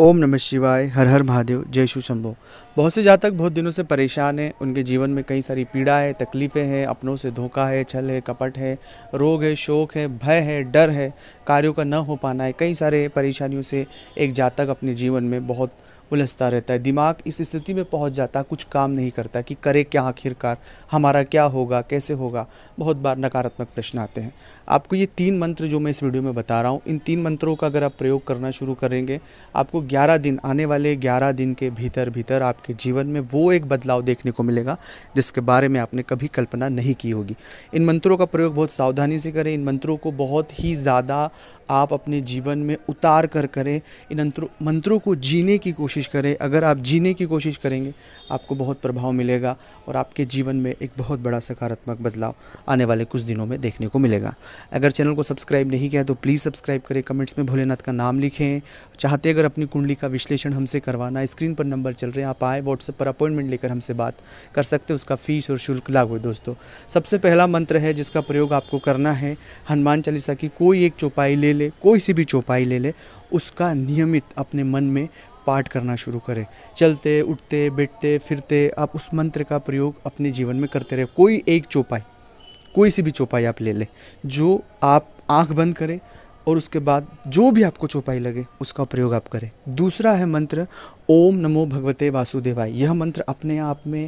ओम नमः शिवाय हर हर महादेव जय शु शंभो बहुत से जातक बहुत दिनों से परेशान हैं उनके जीवन में कई सारी पीड़ा है तकलीफ़ें हैं अपनों से धोखा है छल है कपट है रोग है शोक है भय है डर है कार्यों का न हो पाना है कई सारे परेशानियों से एक जातक अपने जीवन में बहुत उलझता रहता है दिमाग इस स्थिति में पहुंच जाता है कुछ काम नहीं करता कि करे क्या आखिरकार हमारा क्या होगा कैसे होगा बहुत बार नकारात्मक प्रश्न आते हैं आपको ये तीन मंत्र जो मैं इस वीडियो में बता रहा हूँ इन तीन मंत्रों का अगर आप प्रयोग करना शुरू करेंगे आपको ग्यारह दिन आने वाले ग्यारह दिन के भीतर भीतर आपके जीवन में वो एक बदलाव देखने को मिलेगा जिसके बारे में आपने कभी कल्पना नहीं की होगी इन मंत्रों का प्रयोग बहुत सावधानी से करें इन मंत्रों को बहुत ही ज़्यादा आप अपने जीवन में उतार कर करें इन मंत्रों को जीने की कोशिश करें अगर आप जीने की कोशिश करेंगे आपको बहुत प्रभाव मिलेगा और आपके जीवन में एक बहुत बड़ा सकारात्मक बदलाव आने वाले कुछ दिनों में देखने को मिलेगा अगर चैनल को सब्सक्राइब नहीं किया तो प्लीज़ सब्सक्राइब करें कमेंट्स में भोलेनाथ का नाम लिखें चाहते अगर अपनी कुंडली का विश्लेषण हमसे करवाना स्क्रीन पर नंबर चल रहे हैं आप आए व्हाट्सएप पर अपॉइंटमेंट लेकर हमसे बात कर सकते हैं उसका फ़ीस और शुल्क लागू है दोस्तों सबसे पहला मंत्र है जिसका प्रयोग आपको करना है हनुमान चालीसा की कोई एक चौपाई ले ले ले कोई सी भी चौपाई ले ले उसका नियमित अपने मन में पाठ करना शुरू करें चलते उठते बैठते फिरते आप उस मंत्र का प्रयोग अपने जीवन में करते रहे कोई एक चौपाई कोई सी भी चौपाई आप ले लें जो आप आंख बंद करें और उसके बाद जो भी आपको चौपाई लगे उसका प्रयोग आप करें दूसरा है मंत्र ओम नमो भगवते वासुदेवाय यह मंत्र अपने आप में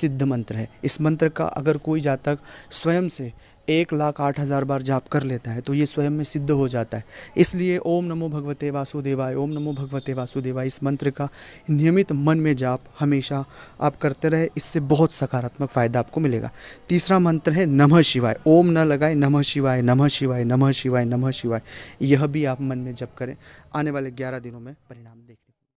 सिद्ध मंत्र है इस मंत्र का अगर कोई जातक स्वयं से एक लाख आठ हज़ार बार जाप कर लेता है तो ये स्वयं में सिद्ध हो जाता है इसलिए ओम नमो भगवते वासुदेवाय ओम नमो भगवते वासुदेवाय इस मंत्र का नियमित मन में जाप हमेशा आप करते रहे इससे बहुत सकारात्मक फ़ायदा आपको मिलेगा तीसरा मंत्र है नमः शिवाय ओम न लगाए नमः शिवाय नमः शिवाय नमः शिवाय नमः शिवाय यह भी आप मन में जप करें आने वाले ग्यारह दिनों में परिणाम देखें